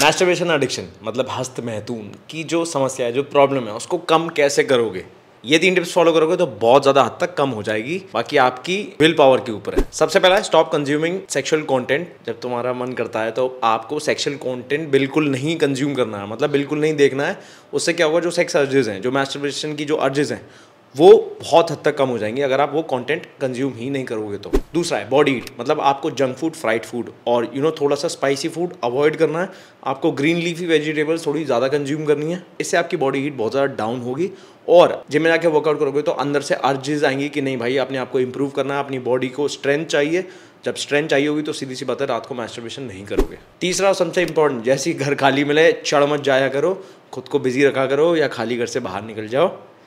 masturbation addiction मतलब हस्त महतून की जो समस्या है जो प्रॉब्लम है उसको कम कैसे करोगे ये तीन टिप्स फॉलो करोगे तो बहुत ज्यादा हद तक कम हो जाएगी बाकी आपकी विल पावर के ऊपर है सबसे पहला है स्टॉप कंज्यूमिंग सेक्सुअल कंटेंट जब तुम्हारा मन करता है तो आपको सेक्सुअल कंटेंट बिल्कुल नहीं कंज्यूम करना है मतलब बिल्कुल नहीं देखना है उससे क्या होगा जो सेक्स अर्जेज हैं जो मैस्टरबेशन की जो अर्जेज हैं वो बहुत हद तक कम हो जाएंगे अगर आप वो कंटेंट कंज्यूम ही नहीं करोगे तो दूसरा है बॉडी ईट मतलब आपको जंक फूड फ्राइड फूड और यू you नो know, थोड़ा सा स्पाइसी फूड अवॉइड करना है आपको ग्रीन लीफी वेजिटेबल्स थोड़ी ज़्यादा कंज्यूम करनी है इससे आपकी बॉडी हीट बहुत ज़्यादा डाउन होगी और जिम में जाकर वर्कआउट करोगे तो अंदर से अर्जेज आएंगी कि नहीं भाई अपने आपको इंप्रूव करना है अपनी बॉडी को स्ट्रेंथ चाहिए जब स्ट्रेंथ चाहिए होगी तो सीधी सी बात है रात को मास्टरबेशन नहीं करोगे तीसरा और सबसे इंपॉर्टेंट जैसे घर खाली मिले चढ़ मत जाया करो खुद को बिजी रखा करो या खाली घर से बाहर निकल जाओ